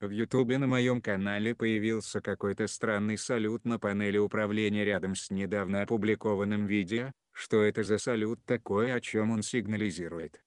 В ютубе на моем канале появился какой-то странный салют на панели управления рядом с недавно опубликованным видео, что это за салют такой о чем он сигнализирует.